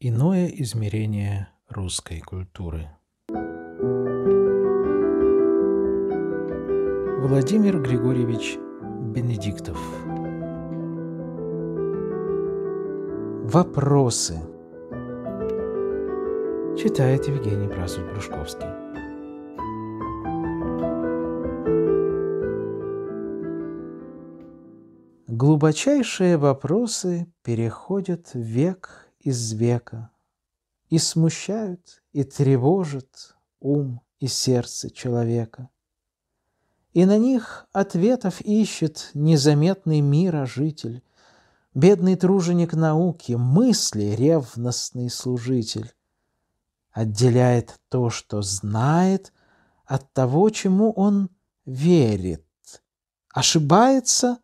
Иное измерение русской культуры. Владимир Григорьевич Бенедиктов. Вопросы. Читает Евгений Прасуль-Брюшковский. Глубочайшие вопросы переходят век из века, И смущают, и тревожат ум и сердце человека. И на них ответов ищет незаметный мира житель, Бедный труженик науки, мысли ревностный служитель. Отделяет то, что знает, от того, чему он верит. Ошибается,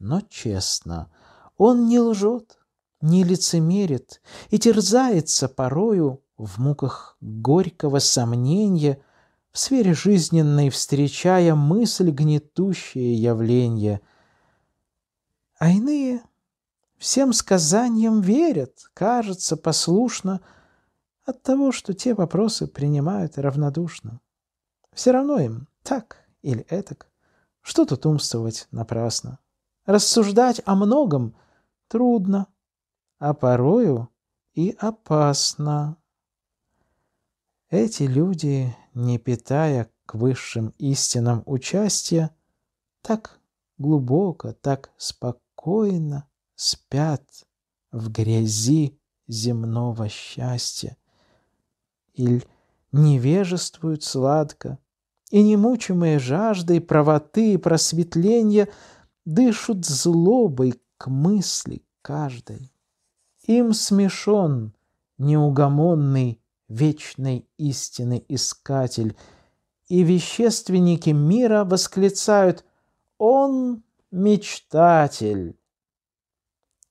но честно. Он не лжет, не лицемерит и терзается порою в муках горького сомнения, в сфере жизненной встречая мысль гнетущее явление. А иные всем сказаниям верят, кажется, послушно, от того, что те вопросы принимают равнодушно. Все равно им так или этак. Что тут умствовать напрасно? Рассуждать о многом трудно, а порою и опасно. Эти люди, не питая к высшим истинам участия, так глубоко, так спокойно спят в грязи земного счастья. или невежествуют сладко, и немучимые жаждой правоты и просветления дышат злобой к мысли каждой им смешон неугомонный вечной истины искатель, и вещественники мира восклицают «Он мечтатель!»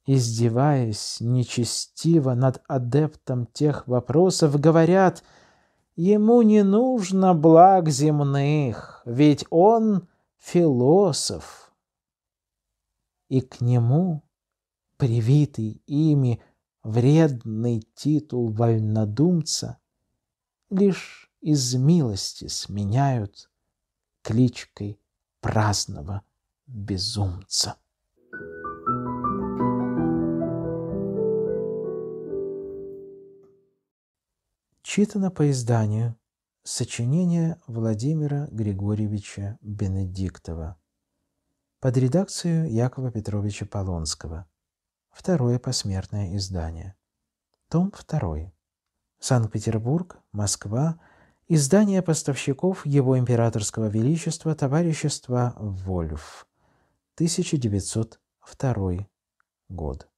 Издеваясь нечестиво над адептом тех вопросов, говорят «Ему не нужно благ земных, ведь он философ». И к нему привитый ими вредный титул вольнодумца, лишь из милости сменяют кличкой праздного безумца. Читано по изданию сочинение Владимира Григорьевича Бенедиктова под редакцию Якова Петровича Полонского – Второе посмертное издание. Том 2. Санкт-Петербург, Москва. Издание поставщиков Его Императорского Величества Товарищества Вольф. 1902 год.